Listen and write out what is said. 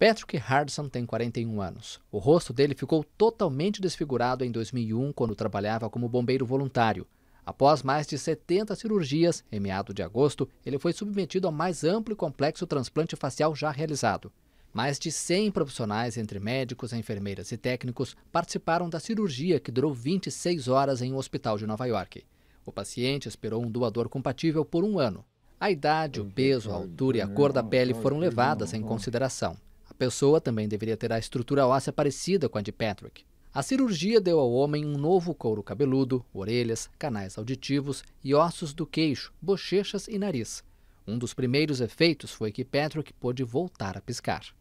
Patrick Hardson tem 41 anos. O rosto dele ficou totalmente desfigurado em 2001 quando trabalhava como bombeiro voluntário. Após mais de 70 cirurgias, em meado de agosto, ele foi submetido ao mais amplo e complexo transplante facial já realizado. Mais de 100 profissionais, entre médicos, enfermeiras e técnicos, participaram da cirurgia que durou 26 horas em um hospital de Nova York. O paciente esperou um doador compatível por um ano. A idade, o peso, a altura e a cor da pele foram levadas em consideração pessoa também deveria ter a estrutura óssea parecida com a de Patrick. A cirurgia deu ao homem um novo couro cabeludo, orelhas, canais auditivos e ossos do queixo, bochechas e nariz. Um dos primeiros efeitos foi que Patrick pôde voltar a piscar.